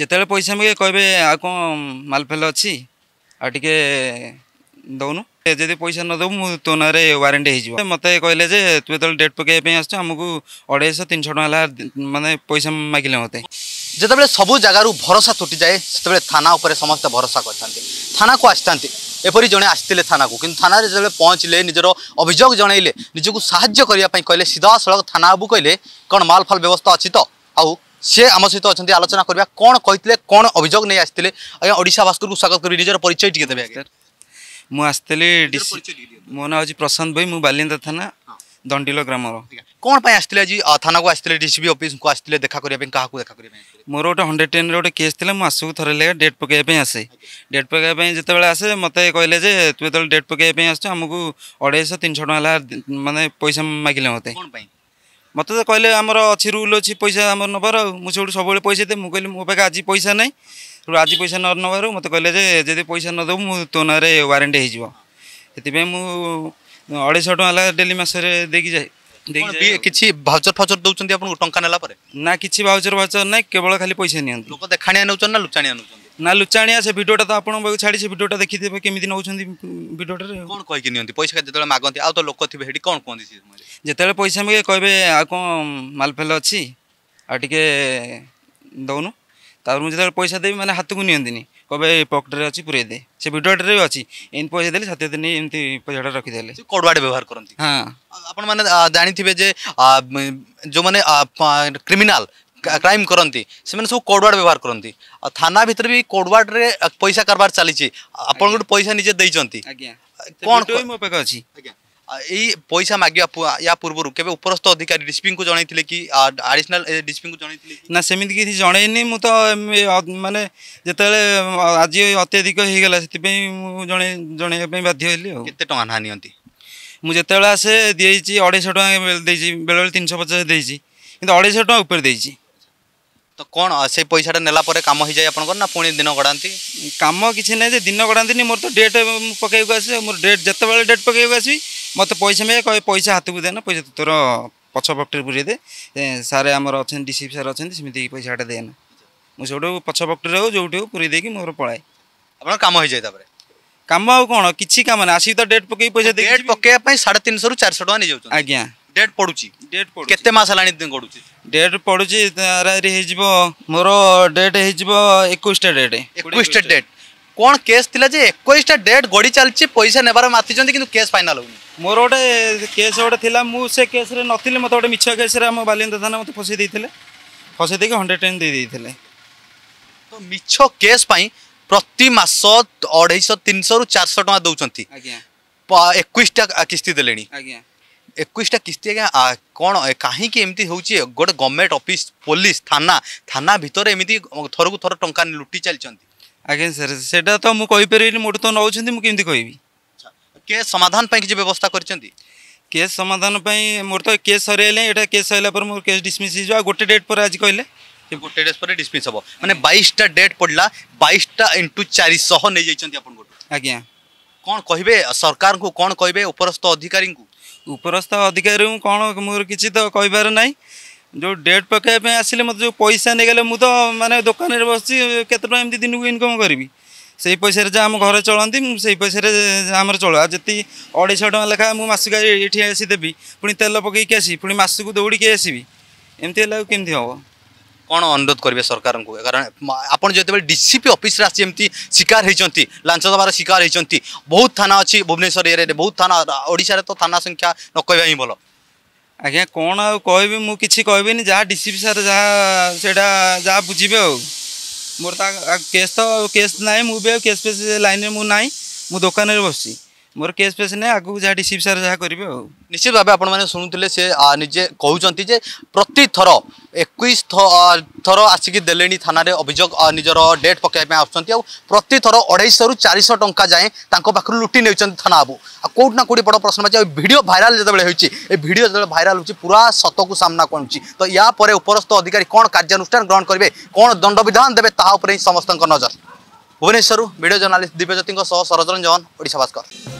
ଯେତେବେଳେ ପଇସା ମିଳେ କହିବେ ଆଉ କ'ଣ ମାଲ ଫେଲ ଅଛି ଆଉ ଟିକେ ଦେଉନୁ ଯଦି ପଇସା ନ ଦେବୁ ମୁଁ ତୋ ନାଁରେ ୱାରେଣ୍ଟି ହେଇଯିବ ମୋତେ କହିଲେ ଯେ ତୁ ଯେତେବେଳେ ଡେଟ୍ ପକାଇବା ପାଇଁ ଆସୁଛୁ ଆମକୁ ଅଢ଼େଇଶହ ତିନିଶହ ଟଙ୍କା ହେଲା ମାନେ ପଇସା ମାଗିଲେ ମୋତେ ଯେତେବେଳେ ସବୁ ଜାଗାରୁ ଭରସା ତୁଟିଯାଏ ସେତେବେଳେ ଥାନା ଉପରେ ସମସ୍ତେ ଭରସା କରିଥାନ୍ତି ଥାନାକୁ ଆସିଥାନ୍ତି ଏପରି ଜଣେ ଆସିଥିଲେ ଥାନାକୁ କିନ୍ତୁ ଥାନାରେ ଯେତେବେଳେ ପହଞ୍ଚିଲେ ନିଜର ଅଭିଯୋଗ ଜଣାଇଲେ ନିଜକୁ ସାହାଯ୍ୟ କରିବା ପାଇଁ କହିଲେ ସିଧାସଳଖ ଥାନା ବାବୁ କହିଲେ କ'ଣ ମାଲ ଫାଲ ବ୍ୟବସ୍ଥା ଅଛି ତ ଆଉ সে আমার সহ অনেক আলোচনা করা কোণ কে কোণ অভিযোগ নিয়ে আসলে আজ্ঞা ওড়শা ভাস্কর স্বাগত করি নিজের পরিচয় টিকি দেবে আজ্ঞা মু আসলে মো না হচ্ছে প্রশান্ত ভাই মু বালিন্দা থানা দণ্ডিল গ্রামর কোণ আসলে আজ থানা আসলে ডিসিপি অফিস আসলে দেখা করা কাহ দেখা করা মোর গোটে হন্ড্রেড টেন গোটে কেস লা মু আসুক থরে লেগে ডেট পকাইবা আসে ডেট পকাইবা যেতবে আসে মতো কহিলে যে তুই যেত ডেট পকাইবা আসছ আমি অড়াইশ তিনশো টাকা মানে পয়সা মাগিলে মতো ମୋତେ ତ କହିଲେ ଆମର ଅଛି ରୁଲ୍ ଅଛି ପଇସା ଆମର ନେବାର ଆଉ ମୁଁ ସେଇଠୁ ସବୁବେଳେ ପଇସା ଦିଏ ମୁଁ କହିଲି ମୋ ପାଖେ ଆଜି ପଇସା ନାହିଁ ଆଜି ପଇସା ନ ନେବାରୁ ମୋତେ କହିଲେ ଯେ ଯଦି ପଇସା ନଦେବୁ ମୁଁ ତୋ ନାଁରେ ୱାରେଣ୍ଟି ହେଇଯିବ ସେଥିପାଇଁ ମୁଁ ଅଢ଼େଇଶହ ଟଙ୍କା ହେଲା ଡେଲି ମାସରେ ଦେଇକି ଯାଏ କିଛି ଭାଉଚର ଫାଉଚର ଦେଉଛନ୍ତି ଆପଣଙ୍କୁ ଟଙ୍କା ନେଲା ପରେ ନା କିଛି ଭାଉଚର ଭାଉଚର ନାହିଁ କେବଳ ଖାଲି ପଇସା ନିଅନ୍ତି ଲୋକ ଦେଖାଣିଆ ନେଉଛନ୍ତି ନା ଲୁଚାଣିଆ ନେଉଛନ୍ତି না লুଚାଣିয়া সে ভিডিওটা তো আপনার পাখি ছাড়ি সে ভিডিওটা দেখিদেবে কেমিতি নেছেন ভিডিওটার কোণ কইকি নিয়ন্তি পয়সা যেত মাগন্তি আউ তো লোক থিবে হেটি কোণ কোন্তি সে সময় যেতলে পয়সা মাগে কইবে আ কোন মাল ফেল অছি আর টিকে দউনু তারপর মু যেতলে পয়সা দেবি মানে হাতকু নিয়ন্তিনি কবে পকেটরে অছি পুরাই দে সে ভিডিওটারে অছি এন পয়সা দেলে সাথে দিন এমতি পয়সাটা রাখি দেলে কোডওয়ার্ড ব্যবহার করন্তি হ্যাঁ আপন মানে জানিথিবে যে যে মানে ক্রিমিনাল ক্রাইম করতে সে সব কোডওয়ার্ড ব্যবহার করতে থানা ভিতরে বি কোডওয়ার্ডরে পয়সা কারবার চালছে আপনার গোটে পয়সা নিজে দিয়েছেন কোণ মো পাখে অছি এই পয়সা মাগিবা ইয়া পূর্বরু কেবে উপরস্থ অধিকারী ডিসপিঙ্কু জনাইছিলে কি আডিশনাল ডিসপিঙ্কু জনাইছিলে না সেমিতি কিছু জনাইনি মু তো মানে যেতবেলে আজি অত্যধিক হয়ে গেল সেপাই জনাই জনাইবা পাই বাধ্য হইলি আর কেতে টাকা না নিয়ন্তি মু যেতবেলে আসে দিয়েছি আড়াইশো টাকা দিয়েছি বেড়ে বেড়ে তিনশো পচাশ দিয়েছি কিন্তু আড়াইশো টাকা উপরে দিয়েছি ତ କ'ଣ ସେ ପଇସାଟା ନେଲା ପରେ କାମ ହେଇଯାଏ ଆପଣଙ୍କର ନା ପୁଣି ଦିନ ଗଡ଼ାନ୍ତି କାମ କିଛି ନାହିଁ ଯେ ଦିନ ଗଡ଼ାନ୍ତିନି ମୋର ତ ଡେଟ୍ ମୁଁ ପକାଇବାକୁ ଆସେ ମୋର ଡେଟ୍ ଯେତେବେଳେ ଡେଟ୍ ପକାଇବାକୁ ଆସିବି ମୋତେ ପଇସା ମିଳେ କହିବେ ପଇସା ହାତକୁ ଦେନ ପଇସା ତୋର ପଛ ପକେଟରେ ପୁରେଇ ଦେ ସାର୍ ଆମର ଅଛନ୍ତି ଡି ସାର୍ ଅଛନ୍ତି ସେମିତି ପଇସାଟା ଦେନା ମୁଁ ସେଇଠୁ ପଛ ପକେଟରେ ହଉ ଯେଉଁଠି ହଉ ପୁରେଇ ଦେଇକି ମୋର ପଳାଏ ଆପଣ କାମ ହେଇଯାଏ ତାପରେ କାମ ଆଉ କ'ଣ କିଛି କାମ ନାହିଁ ଆସିକି ତ ଡେଟ୍ ପକେଇ ପଇସା ଡେଟ୍ ପକେଇବା ପାଇଁ ସାଢ଼େ ତିନିଶହରୁ ଚାରିଶହ ଟଙ୍କା ନେଇଯାଉଛନ୍ତି ଆଜ୍ଞା ଡେଟ୍ ପଡ଼ୁଛି ଡେଟ୍ କେତେ ମାସ ହେଲାଣି ଗଡ଼ୁଛି ଡେଟ୍ ପଡ଼ୁଛି ରାଇରେ ହେଇଯିବ ମୋର ଡେଟ୍ ହେଇଯିବ ଏକୋଇଶଟା ଡେଟ୍ ଏକୋଇଶଟା ଡେଟ୍ କ'ଣ କେସ୍ ଥିଲା ଯେ ଏକୋଇଶଟା ଡେଟ୍ ଗଡ଼ି ଚାଲିଛି ପଇସା ନେବାର ମାତିଛନ୍ତି କିନ୍ତୁ କେସ୍ ଫାଇନାଲ୍ ହେଉନି ମୋର ଗୋଟେ କେସ୍ ଗୋଟେ ଥିଲା ମୁଁ ସେ କେସ୍ରେ ନଥିଲି ମୋତେ ଗୋଟେ ମିଛ କେସ୍ରେ ଆମ ବାଲିନ୍ଦା ଥାନା ମୋତେ ଫସେଇ ଦେଇଥିଲେ ଫସେଇ ଦେଇକି ହଣ୍ଡ୍ରେଡ଼ ଟେନ୍ ଦେଇଦେଇଥିଲେ ତ ମିଛ କେସ୍ ପାଇଁ ପ୍ରତି ମାସ ଅଢ଼େଇଶହ ତିନିଶହରୁ ଚାରିଶହ ଟଙ୍କା ଦେଉଛନ୍ତି ଏକୋଇଶଟା କିସ୍ତି ଦେଲେଣି একুশটা কিস্তি আজ্ঞা କ'ଣ କାହିଁକି ଏମିତି ହେଉଛି ଗୋଟେ ଗଭର୍ଣ୍ଣମେଣ୍ଟ ଅଫିସ୍ ପୋଲିସ ଥାନା ଥାନା ଭିତରେ ଏମିତି ଥରକୁ ଥର ଟଙ୍କା ଲୁଟି ଚାଲିଛନ୍ତି ଆଜ୍ଞା ସାର୍ ସେଇଟା ତ ମୁଁ କହିପାରିବିନି ମୋଠୁ ତ ନେଉଛନ୍ତି ମୁଁ କେମିତି କହିବି କେସ୍ ସମାଧାନ ପାଇଁ କିଛି ବ୍ୟବସ୍ଥା କରିଛନ୍ତି କେସ୍ ସମାଧାନ ପାଇଁ ମୋର ତ କେସ୍ ସରିଗଲେ ଏଇଟା କେସ୍ ସରିଲା ପରେ ମୋର କେସ୍ ଡିସମିସ୍ ହେଇଯିବ ଆଉ ଗୋଟେ ଡେଟ୍ ପରେ ଆଜି କହିଲେ ଗୋଟେ ଡେଟ୍ ପରେ ଡିସମିସ୍ ହେବ ମାନେ ବାଇଶଟା ଡେଟ୍ ପଡ଼ିଲା ବାଇଶଟା ଇଣ୍ଟୁ ଚାରିଶହ ନେଇଯାଇଛନ୍ତି ଆପଣଙ୍କଠୁ ଆଜ୍ଞା କ'ଣ କହିବେ ସରକାରଙ୍କୁ କ'ଣ କହିବେ ଉପରସ୍ଥ ଅଧିକାରୀଙ୍କୁ ଉପରସ୍ଥ ଅଧିକାରୀଙ୍କୁ କ'ଣ ମୋର କିଛି ତ କହିବାର ନାହିଁ ଯେଉଁ ଡେଟ୍ ପକାଇବା ପାଇଁ ଆସିଲେ ମୋତେ ଯେଉଁ ପଇସା ନେଇଗଲେ ମୁଁ ତ ମାନେ ଦୋକାନରେ ବସିଛି କେତେ ଟଙ୍କା ଏମିତି ଦିନକୁ ଇନକମ୍ କରିବି ସେଇ ପଇସାରେ ଯାହା ଆମ ଘରେ ଚଳନ୍ତି ମୁଁ ସେଇ ପଇସାରେ ଆମର ଚଳୁ ଆଉ ଯେତିକି ଅଢ଼େଇଶହ ଟଙ୍କା ଲେଖା ମୁଁ ମାସିକା ଏଠି ଆସି ଦେବି ପୁଣି ତେଲ ପକାଇକି ଆସିବି ପୁଣି ମାସକୁ ଦୌଡ଼ିକି ଆସିବି ଏମିତି ହେଲେ ଆଉ କେମିତି ହେବ କ'ଣ ଅନୁରୋଧ କରିବେ ସରକାରଙ୍କୁ କାରଣ ଆପଣ ଯେତେବେଳେ ଡି ସି ପି ଅଫିସରେ ଆସି ଏମିତି ଶିକାର ହୋଇଛନ୍ତି ଲାଞ୍ଚ ଦେବାର ଶିକାର ହୋଇଛନ୍ତି ବହୁତ ଥାନା ଅଛି ଭୁବନେଶ୍ୱର ଏରିଆରେ ବହୁତ ଥାନା ଓଡ଼ିଶାରେ ତ ଥାନା ସଂଖ୍ୟା ନ କହିବା ହିଁ ଭଲ ଆଜ୍ଞା କ'ଣ ଆଉ କହିବି ମୁଁ କିଛି କହିବିନି ଯାହା ଡି ସି ପି ସାର୍ ଯାହା ସେଇଟା ଯାହା ବୁଝିବେ ଆଉ ମୋର ତା କେସ୍ ତ କେସ୍ ନାହିଁ ମୁଁ ବି ଆଉ କେସ୍ ଫେସ୍ ଲାଇନ୍ରେ ମୁଁ ନାହିଁ ମୁଁ ଦୋକାନରେ ବସିଛି ମୋର କେସ୍ ଫେସ୍ ନାହିଁ ଆଗକୁ ଯାହା ଡିସିପି ସାର୍ ଯାହା କରିବେ ଆଉ ନିଶ୍ଚିତ ଭାବେ ଆପଣମାନେ ଶୁଣୁଥିଲେ ସେ ନିଜେ କହୁଛନ୍ତି ଯେ ପ୍ରତି ଥର ଏକୋଇଶ ଥର ଆସିକି ଦେଲେଣି ଥାନାରେ ଅଭିଯୋଗ ନିଜର ଡେଟ୍ ପକାଇବା ପାଇଁ ଆସୁଛନ୍ତି ଆଉ ପ୍ରତି ଥର ଅଢ଼େଇଶହରୁ ଚାରିଶହ ଟଙ୍କା ଯାଏଁ ତାଙ୍କ ପାଖରୁ ଲୁଟି ନେଉଛନ୍ତି ଥାନା ବାବୁ ଆଉ କେଉଁଠି ନା କେଉଁଠି ବଡ଼ ପ୍ରଶ୍ନ ଅଛି ଆଉ ଭିଡ଼ିଓ ଭାଇରାଲ୍ ଯେତେବେଳେ ହେଉଛି ଏ ଭିଡ଼ିଓ ଯେତେବେଳେ ଭାଇରାଲ୍ ହେଉଛି ପୁରା ସତକୁ ସାମ୍ନା କରୁଛି ତ ୟା ପରେ ଉପରସ୍ଥ ଅଧିକାରୀ କ'ଣ କାର୍ଯ୍ୟାନୁଷ୍ଠାନ ଗ୍ରହଣ କରିବେ କ'ଣ ଦଣ୍ଡବିଧାନ ଦେବେ ତାହା ଉପରେ ହିଁ ସମସ୍ତଙ୍କ ନଜର ଭୁବନେଶ୍ୱରରୁ ଭିଡ଼ିଓ ଜର୍ଣ୍ଣାଲିଷ୍ଟ ଦିବ୍ୟଜ୍ୟୋତିଙ୍କ ସହ ସରୋଜନ ଜୱାନ ଓଡ଼ିଶା ଭାସ୍କର